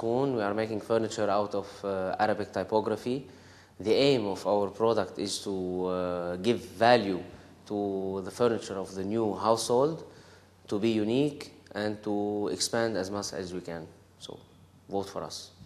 We are making furniture out of uh, Arabic typography. The aim of our product is to uh, give value to the furniture of the new household, to be unique and to expand as much as we can. So vote for us.